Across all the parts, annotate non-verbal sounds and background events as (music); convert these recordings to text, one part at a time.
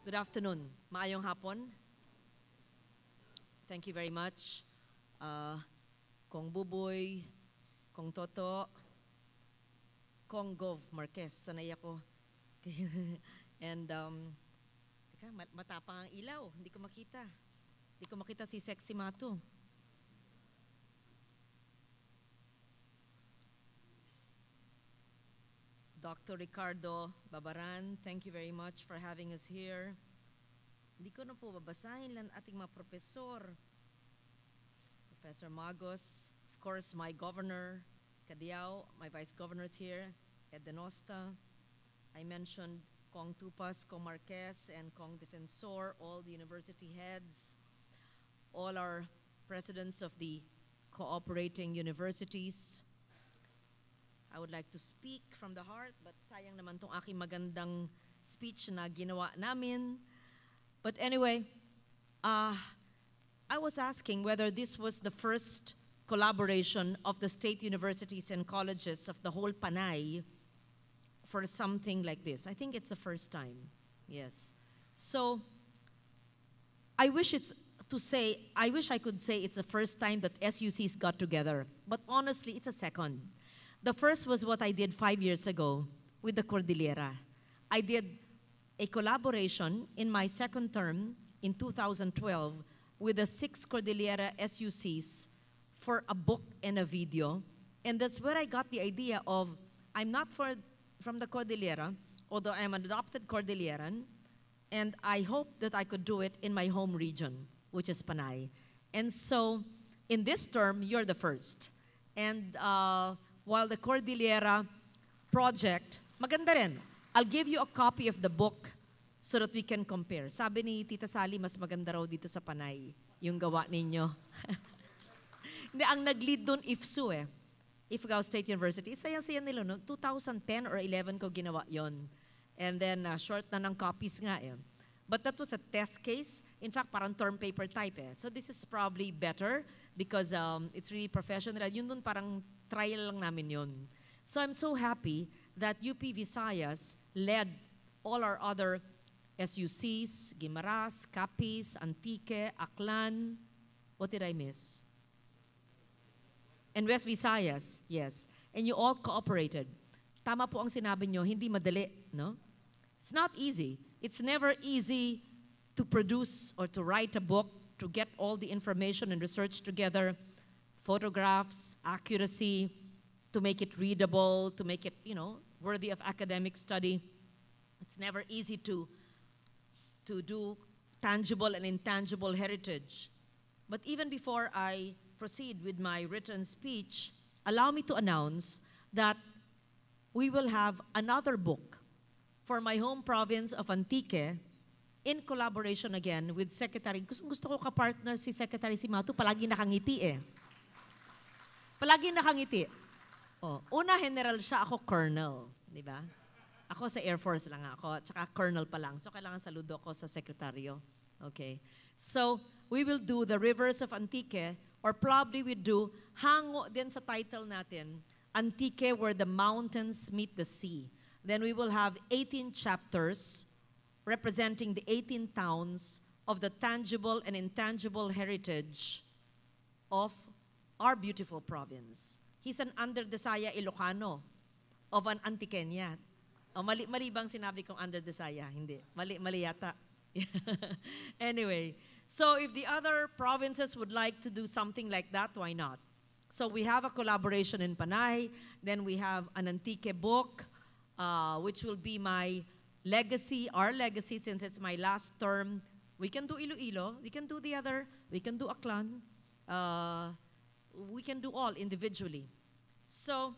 Good afternoon. Maayong hapon. Thank you very much. Uh, Kong Buboy, Kong Toto, Kong Gov Marquez. Sanay ako. (laughs) And, um, teka, matapang ang ilaw. Hindi ko makita. Hindi ko makita si Sexy Mato. Dr. Ricardo Babaran, thank you very much for having us here. Hindi ko na po babasahin lang ating mga profesor. Professor Magos, of course, my governor, Kadiao, my vice governors here, Edenosta. I mentioned Kong Tupas, Kong Marquez, and Kong Defensor, all the university heads, all our presidents of the cooperating universities, I would like to speak from the heart, but sayang naman tong aking magandang speech na ginawa namin. But anyway, uh, I was asking whether this was the first collaboration of the state universities and colleges of the whole Panay for something like this. I think it's the first time, yes. So I wish it's to say, I wish I could say it's the first time that SUCs got together, but honestly, it's a second the first was what I did five years ago with the Cordillera. I did a collaboration in my second term in 2012 with the six Cordillera SUCs for a book and a video. And that's where I got the idea of I'm not for, from the Cordillera, although I'm an adopted Cordilleran, and I hope that I could do it in my home region, which is Panay. And so in this term, you're the first. And uh, while the Cordillera project, maganda rin. I'll give you a copy of the book so that we can compare. Sabi ni Tita Sally, mas maganda raw dito sa Panay yung gawa ninyo. (laughs) Hindi, ang nag-lead doon, IFSU eh. Ifugao State University. Sayang-sayang nila, no? 2010 or 11 ko ginawa yon. And then, uh, short na ng copies nga eh. But that was a test case. In fact, parang term paper type eh. So this is probably better because um, it's really professional. Yun dun parang trial lang namin yun. So I'm so happy that UP Visayas led all our other SUCs, Guimaras, Capiz, Antique, Aklan. What did I miss? And West Visayas, yes. And you all cooperated. Tama po ang sinabi nyo, hindi madali, no? It's not easy. It's never easy to produce or to write a book, to get all the information and research together, photographs, accuracy, to make it readable, to make it, you know, worthy of academic study. It's never easy to, to do tangible and intangible heritage. But even before I proceed with my written speech, allow me to announce that we will have another book for my home province of Antique in collaboration again with Secretary. Gusto, gusto ko ka-partner si Secretary Simato, palagi nakangiti eh. Palagi nakangiti. Oh, una general siya, ako colonel, di ba? Ako sa Air Force lang ako, tsaka colonel pa lang. So kailangan saludo ko sa sekretaryo. Okay. So, we will do the rivers of Antique or probably we do hango din sa title natin, Antique where the mountains meet the sea. Then we will have 18 chapters representing the 18 towns of the tangible and intangible heritage of our beautiful province. He's an under Desaya Ilocano of an Antikenya. Oh, mali, mali bang sinabi kong under Desaya? Hindi. Mali, mali yata. (laughs) anyway, so if the other provinces would like to do something like that, why not? So we have a collaboration in Panay, then we have an Antique book, uh, which will be my legacy, our legacy, since it's my last term. We can do Iloilo, we can do the other, we can do Aklan, uh, we can do all individually. So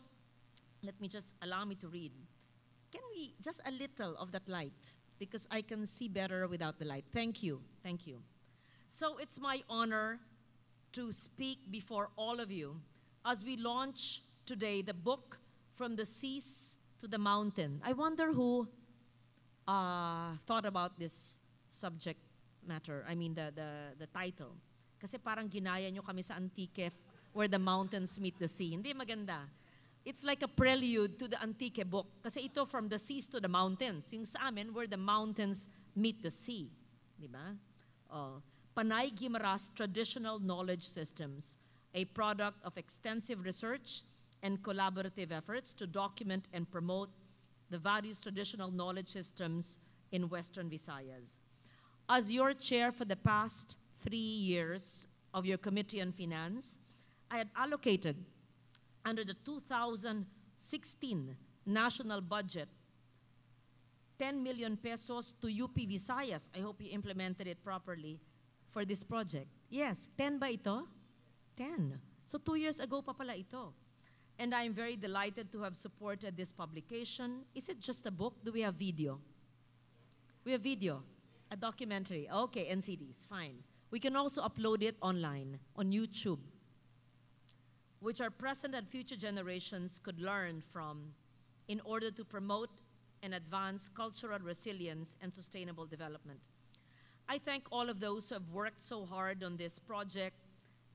let me just allow me to read. Can we just a little of that light? Because I can see better without the light. Thank you. Thank you. So it's my honor to speak before all of you as we launch today the book From the Seas to the mountain. I wonder who uh, thought about this subject matter. I mean, the, the, the title. Kasi parang ginaya nyo kami sa Antique where the mountains meet the sea. Hindi maganda. It's like a prelude to the Antique book. Kasi ito, from the seas to the mountains. Yung sa amin, where the mountains meet the sea. Di ba? Oh. Panay Gimaras Traditional Knowledge Systems, a product of extensive research and collaborative efforts to document and promote the various traditional knowledge systems in Western Visayas. As your chair for the past three years of your Committee on Finance, I had allocated under the 2016 national budget 10 million pesos to UP Visayas. I hope you implemented it properly for this project. Yes, 10 ba ito? 10. So two years ago pa pala ito and I am very delighted to have supported this publication. Is it just a book? Do we have video? We have video, a documentary. Okay, NCDs, fine. We can also upload it online on YouTube, which our present and future generations could learn from in order to promote and advance cultural resilience and sustainable development. I thank all of those who have worked so hard on this project,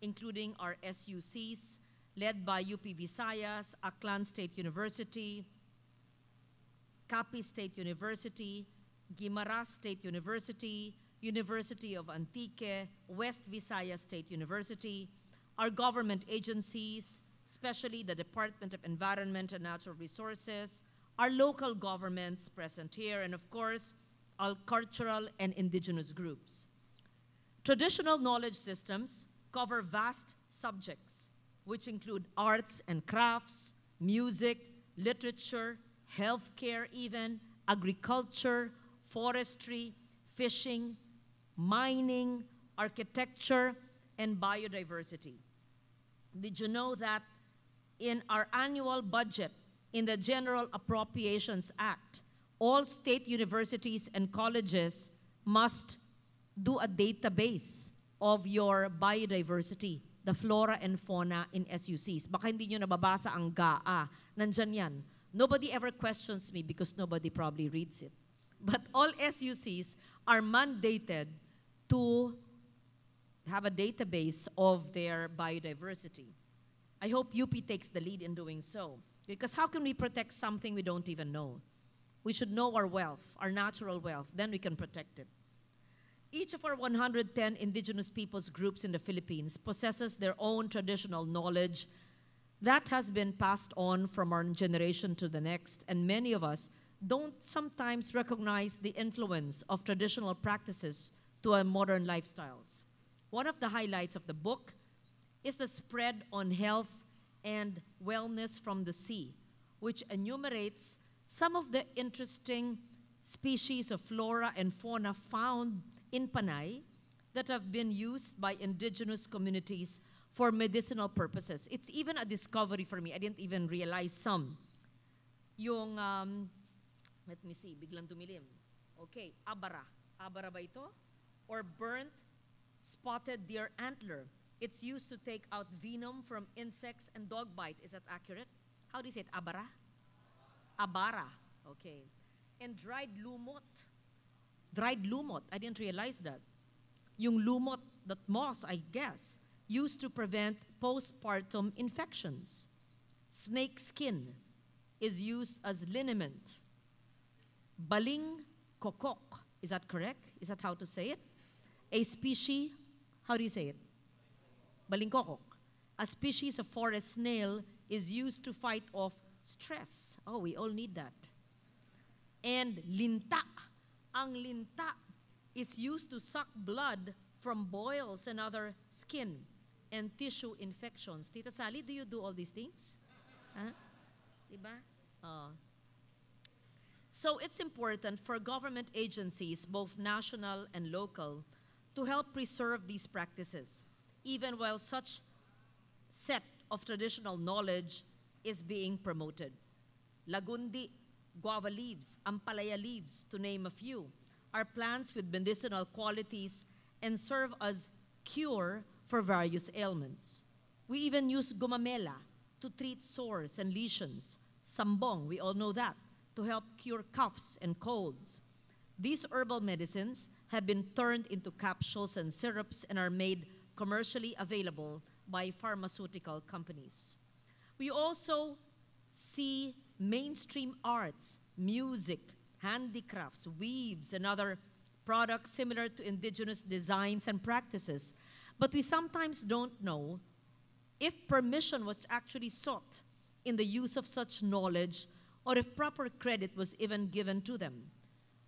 including our SUCs, led by UP Visayas, Aklan State University, Capi State University, Guimaras State University, University of Antique, West Visayas State University, our government agencies, especially the Department of Environment and Natural Resources, our local governments present here, and of course, our cultural and indigenous groups. Traditional knowledge systems cover vast subjects which include arts and crafts, music, literature, healthcare even, agriculture, forestry, fishing, mining, architecture, and biodiversity. Did you know that in our annual budget in the General Appropriations Act, all state universities and colleges must do a database of your biodiversity the flora and fauna in SUCs. Baka hindi nyo nababasa ang GAA. Ah, nandyan yan. Nobody ever questions me because nobody probably reads it. But all SUCs are mandated to have a database of their biodiversity. I hope UP takes the lead in doing so. Because how can we protect something we don't even know? We should know our wealth, our natural wealth, then we can protect it. Each of our 110 indigenous peoples groups in the Philippines possesses their own traditional knowledge that has been passed on from one generation to the next, and many of us don't sometimes recognize the influence of traditional practices to our modern lifestyles. One of the highlights of the book is the spread on health and wellness from the sea, which enumerates some of the interesting species of flora and fauna found in Panay that have been used by indigenous communities for medicinal purposes. It's even a discovery for me. I didn't even realize some. Yung, um, let me see, biglang dumilim. Okay, abara. Abara ba ito? Or burnt spotted deer antler. It's used to take out venom from insects and dog bites. Is that accurate? How do you say it? Abara? Abara. Okay. And dried lumot dried lumot. I didn't realize that. Yung lumot, that moss, I guess, used to prevent postpartum infections. Snake skin is used as liniment. Baling kokok, is that correct? Is that how to say it? A species, how do you say it? Baling kokok. A species of forest snail is used to fight off stress. Oh, we all need that. And linta, ang linta is used to suck blood from boils and other skin and tissue infections. Tita Sally, do you do all these things? Huh? Ah. Diba? Oh. So it's important for government agencies, both national and local, to help preserve these practices, even while such set of traditional knowledge is being promoted. Lagundi guava leaves, ampalaya leaves, to name a few, are plants with medicinal qualities and serve as cure for various ailments. We even use gumamela to treat sores and lesions, sambong, we all know that, to help cure coughs and colds. These herbal medicines have been turned into capsules and syrups and are made commercially available by pharmaceutical companies. We also see mainstream arts, music, handicrafts, weaves, and other products similar to indigenous designs and practices. But we sometimes don't know if permission was actually sought in the use of such knowledge or if proper credit was even given to them.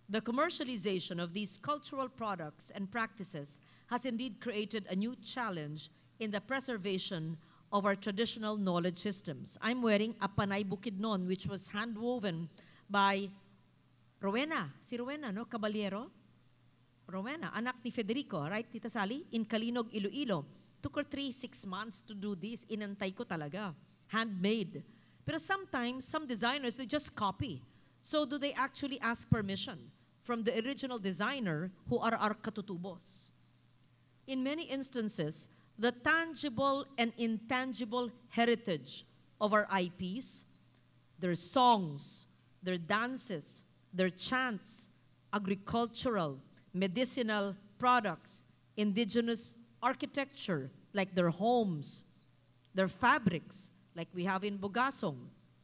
The commercialization of these cultural products and practices has indeed created a new challenge in the preservation of our traditional knowledge systems. I'm wearing a Panay Bukidnon, which was hand-woven by Rowena, si Rowena, no? Caballero? Rowena, anak ni Federico, right, Tita Sally? In Kalinog, Iloilo. Took her three, six months to do this. Inantay ko talaga. Handmade. Pero sometimes, some designers, they just copy. So do they actually ask permission from the original designer who are our katutubos? In many instances, the tangible and intangible heritage of our IPs, their songs, their dances, their chants, agricultural, medicinal products, indigenous architecture, like their homes, their fabrics, like we have in Bugasong,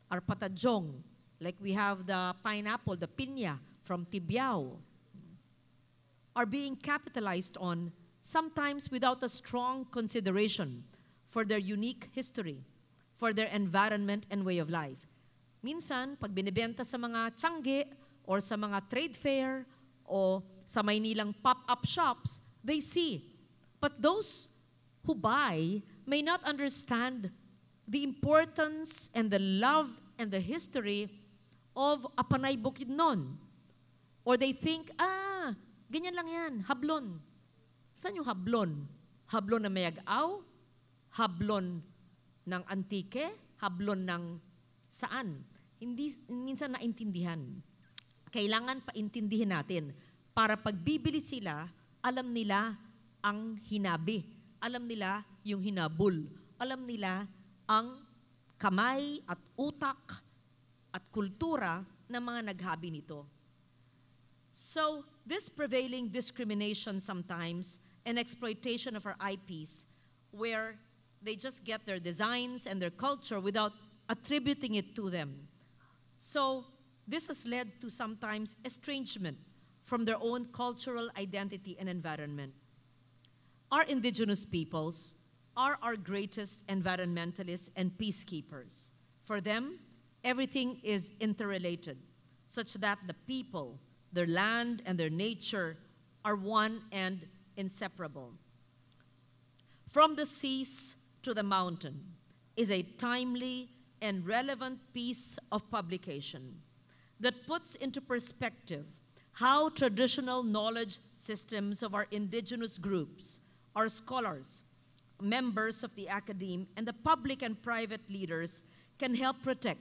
our patajong, like we have the pineapple, the pinya from Tibiao, are being capitalized on sometimes without a strong consideration for their unique history, for their environment and way of life. Minsan, pag binibenta sa mga tsangge or sa mga trade fair o sa Maynilang pop-up shops, they see. But those who buy may not understand the importance and the love and the history of Apanay Bukidnon. Or they think, ah, ganyan lang yan, hablon. Saan yung hablon? Hablon na mayagaw? Hablon ng antike? Hablon ng saan? Hindi minsan naintindihan. Kailangan paintindihin natin para pagbibili sila, alam nila ang hinabi. Alam nila yung hinabul. Alam nila ang kamay at utak at kultura ng mga naghabi nito. So, this prevailing discrimination sometimes and exploitation of our IPs, where they just get their designs and their culture without attributing it to them. So this has led to sometimes estrangement from their own cultural identity and environment. Our indigenous peoples are our greatest environmentalists and peacekeepers. For them, everything is interrelated, such that the people, their land, and their nature are one and inseparable. From the seas to the mountain is a timely and relevant piece of publication that puts into perspective how traditional knowledge systems of our indigenous groups, our scholars, members of the academe, and the public and private leaders can help protect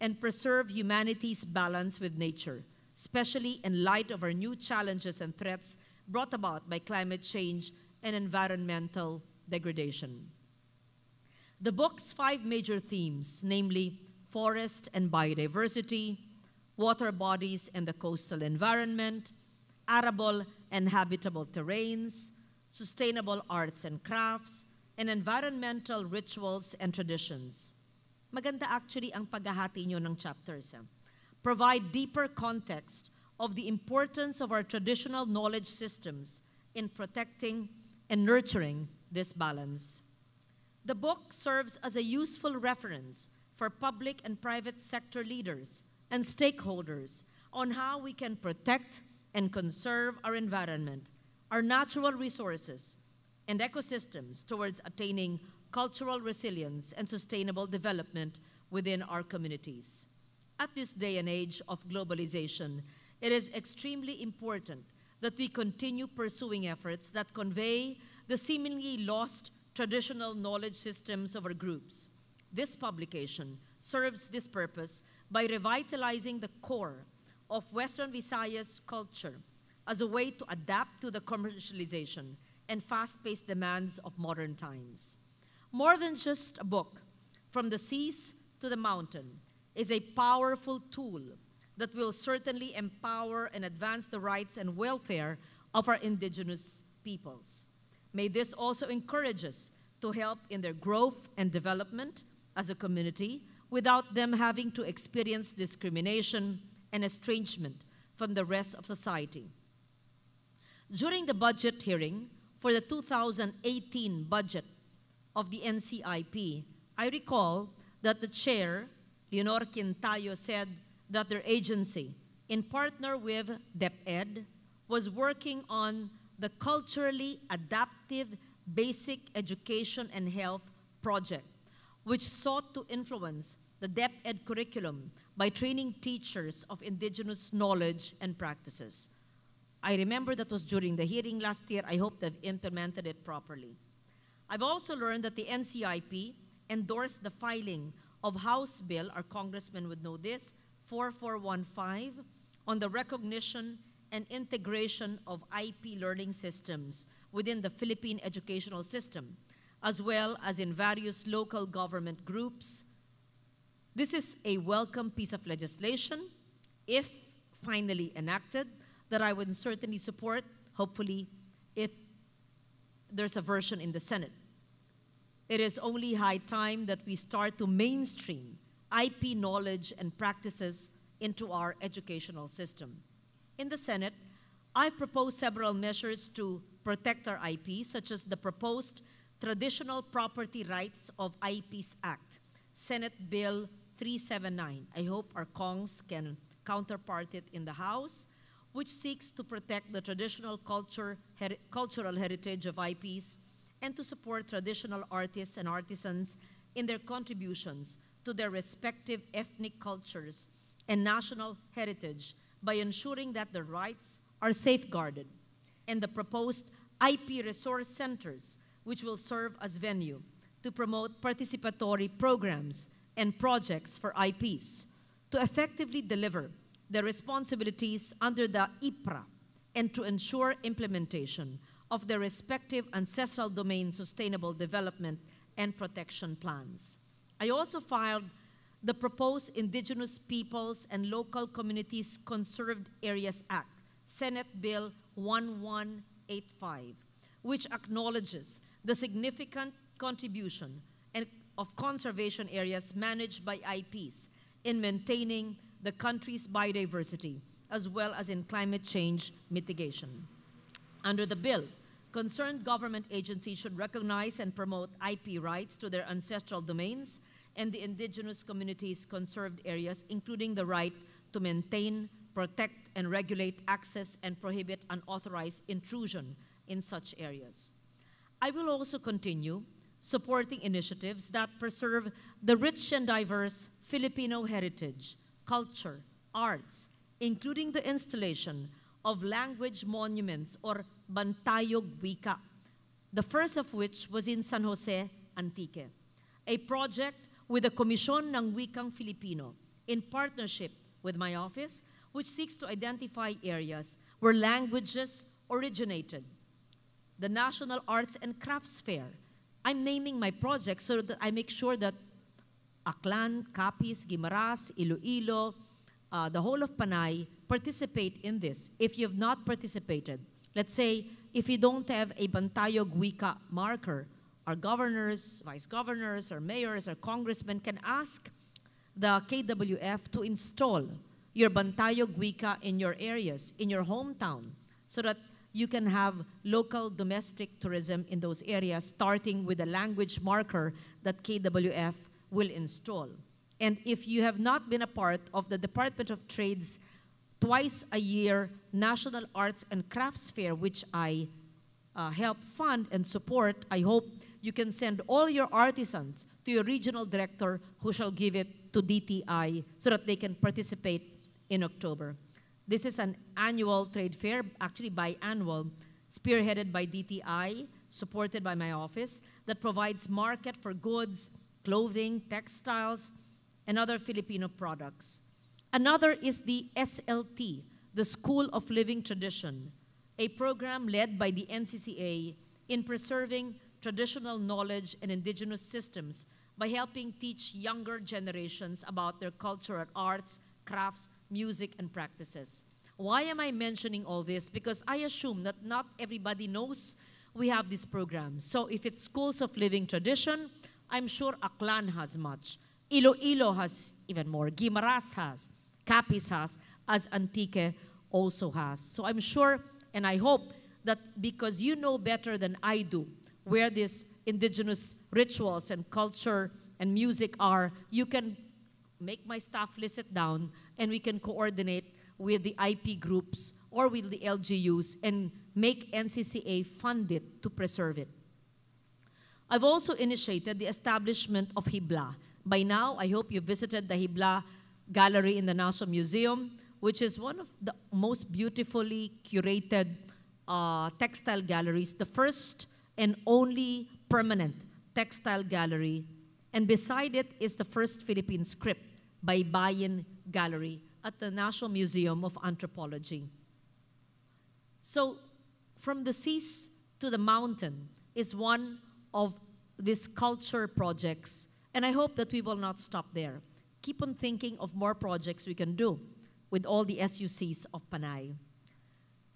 and preserve humanity's balance with nature, especially in light of our new challenges and threats brought about by climate change and environmental degradation. The book's five major themes, namely forest and biodiversity, water bodies and the coastal environment, arable and habitable terrains, sustainable arts and crafts, and environmental rituals and traditions. Maganda actually ang paghahati nyo ng chapters. Eh? Provide deeper context of the importance of our traditional knowledge systems in protecting and nurturing this balance. The book serves as a useful reference for public and private sector leaders and stakeholders on how we can protect and conserve our environment, our natural resources, and ecosystems towards attaining cultural resilience and sustainable development within our communities. At this day and age of globalization it is extremely important that we continue pursuing efforts that convey the seemingly lost traditional knowledge systems of our groups. This publication serves this purpose by revitalizing the core of Western Visayas culture as a way to adapt to the commercialization and fast-paced demands of modern times. More than just a book, From the Seas to the Mountain is a powerful tool that will certainly empower and advance the rights and welfare of our indigenous peoples. May this also encourage us to help in their growth and development as a community without them having to experience discrimination and estrangement from the rest of society. During the budget hearing for the 2018 budget of the NCIP, I recall that the chair, Leonor Quintayo, said, that their agency, in partner with DepEd, was working on the culturally adaptive basic education and health project, which sought to influence the DepEd curriculum by training teachers of indigenous knowledge and practices. I remember that was during the hearing last year. I hope they've implemented it properly. I've also learned that the NCIP endorsed the filing of House bill, our congressman would know this, 4415 on the recognition and integration of IP learning systems within the Philippine educational system, as well as in various local government groups. This is a welcome piece of legislation, if finally enacted, that I would certainly support, hopefully, if there's a version in the Senate. It is only high time that we start to mainstream IP knowledge and practices into our educational system. In the Senate, I've proposed several measures to protect our IP, such as the proposed Traditional Property Rights of IPs Act, Senate Bill 379. I hope our Kongs can counterpart it in the House, which seeks to protect the traditional culture, her, cultural heritage of IPs and to support traditional artists and artisans in their contributions to their respective ethnic cultures and national heritage by ensuring that their rights are safeguarded and the proposed IP resource centers, which will serve as venue to promote participatory programs and projects for IPs to effectively deliver the responsibilities under the IPRA and to ensure implementation of their respective ancestral domain sustainable development and protection plans. I also filed the proposed Indigenous Peoples and Local Communities Conserved Areas Act, Senate Bill 1185, which acknowledges the significant contribution of conservation areas managed by IPs in maintaining the country's biodiversity, as well as in climate change mitigation. Under the bill, concerned government agencies should recognize and promote IP rights to their ancestral domains and the indigenous communities' conserved areas, including the right to maintain, protect, and regulate access and prohibit unauthorized intrusion in such areas. I will also continue supporting initiatives that preserve the rich and diverse Filipino heritage, culture, arts, including the installation of language monuments or Bantayog Wika, the first of which was in San Jose, Antique, a project with the Commission ng Wikang Filipino in partnership with my office, which seeks to identify areas where languages originated. The National Arts and Crafts Fair. I'm naming my project so that I make sure that Aklan, Capiz, Guimaras, Iloilo, uh, the whole of Panay participate in this. If you've not participated, let's say if you don't have a Bantayog Wika marker, our governors, vice governors, our mayors, our congressmen can ask the KWF to install your Bantayog Guika in your areas, in your hometown, so that you can have local domestic tourism in those areas, starting with a language marker that KWF will install. And if you have not been a part of the Department of Trade's twice a year National Arts and Crafts Fair, which I uh, help fund and support, I hope you can send all your artisans to your regional director who shall give it to DTI so that they can participate in October. This is an annual trade fair, actually biannual, spearheaded by DTI, supported by my office, that provides market for goods, clothing, textiles, and other Filipino products. Another is the SLT, the School of Living Tradition, a program led by the NCCA in preserving traditional knowledge and indigenous systems by helping teach younger generations about their cultural arts, crafts, music, and practices. Why am I mentioning all this? Because I assume that not everybody knows we have this program. So if it's schools of living tradition, I'm sure Aklan has much. Iloilo has even more. Guimaras has. Capis has. As Antique also has. So I'm sure and I hope that because you know better than I do where these indigenous rituals and culture and music are, you can make my staff list it down and we can coordinate with the IP groups or with the LGUs and make NCCA fund it to preserve it. I've also initiated the establishment of Hibla. By now, I hope you visited the Hibla Gallery in the National Museum, which is one of the most beautifully curated uh, textile galleries, the first and only permanent textile gallery, and beside it is the first Philippine script by Bayan Gallery at the National Museum of Anthropology. So, From the Seas to the Mountain is one of these culture projects, and I hope that we will not stop there. Keep on thinking of more projects we can do with all the SUCs of Panay.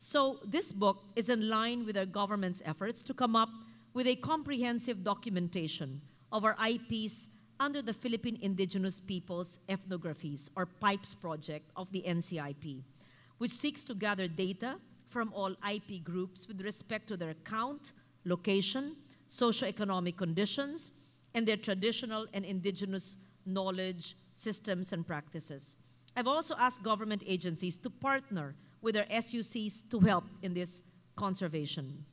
So this book is in line with our government's efforts to come up with a comprehensive documentation of our IPs under the Philippine Indigenous Peoples Ethnographies, or PIPES project of the NCIP, which seeks to gather data from all IP groups with respect to their count, location, socioeconomic conditions, and their traditional and indigenous knowledge, systems, and practices. I've also asked government agencies to partner with their SUCs to help in this conservation.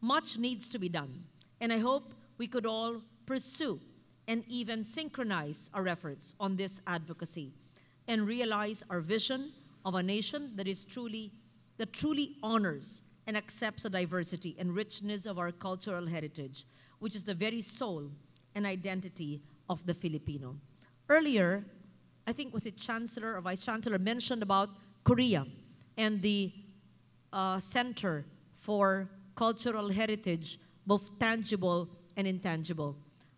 Much needs to be done, and I hope we could all pursue and even synchronize our efforts on this advocacy and realize our vision of a nation that is truly, that truly honors and accepts the diversity and richness of our cultural heritage, which is the very soul and identity of the Filipino. Earlier, I think was it Chancellor or Vice Chancellor mentioned about Korea and the uh, Center for Cultural Heritage, both tangible and intangible.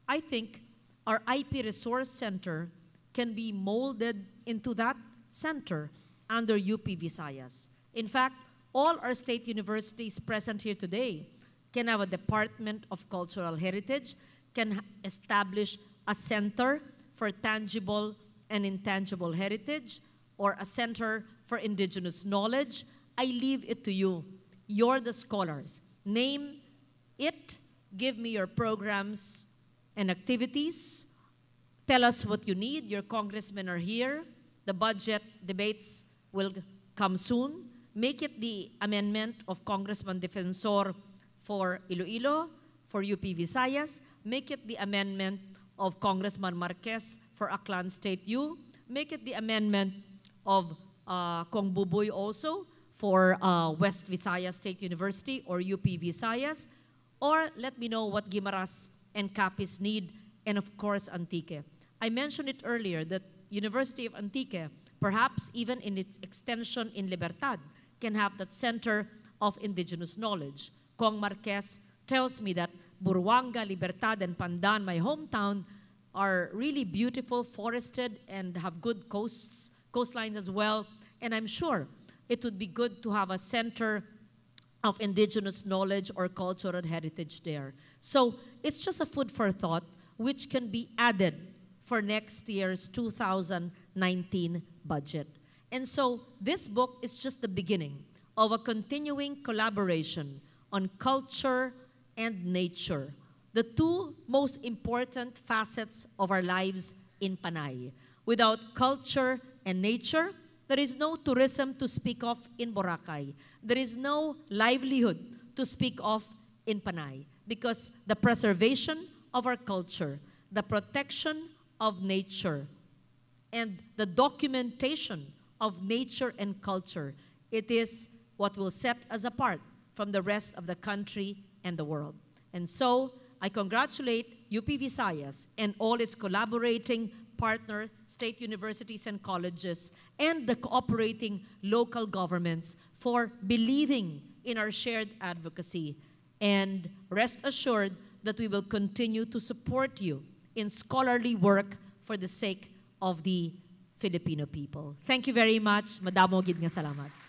I think our IP Resource Center can be molded into that center under UP Visayas. In fact, all our state universities present here today can have a Department of Cultural Heritage, can establish a center for tangible and intangible heritage, or a center for indigenous knowledge, I leave it to you. You're the scholars. Name it, give me your programs and activities, tell us what you need, your congressmen are here, the budget debates will come soon. Make it the amendment of Congressman Defensor for Iloilo, for UP Visayas. Make it the amendment of Congressman Marquez for Aklan State U. Make it the amendment of uh, Kong Buboy also for uh, West Visayas State University or UP Visayas. Or let me know what Guimaras and Capiz need, and of course, Antique. I mentioned it earlier that University of Antique, perhaps even in its extension in Libertad, can have that center of indigenous knowledge. Kong Marquez tells me that Burwanga, Libertad, and Pandan, my hometown, are really beautiful, forested, and have good coasts coastlines as well. And I'm sure it would be good to have a center of indigenous knowledge or cultural heritage there. So it's just a food for thought, which can be added for next year's 2019 budget. And so this book is just the beginning of a continuing collaboration on culture and nature, the two most important facets of our lives in Panay. Without culture and nature. There is no tourism to speak of in Boracay. There is no livelihood to speak of in Panay because the preservation of our culture, the protection of nature, and the documentation of nature and culture, it is what will set us apart from the rest of the country and the world. And so I congratulate UP Visayas and all its collaborating partner state universities and colleges and the cooperating local governments for believing in our shared advocacy. And rest assured that we will continue to support you in scholarly work for the sake of the Filipino people. Thank you very much. Madamo gid nga salamat.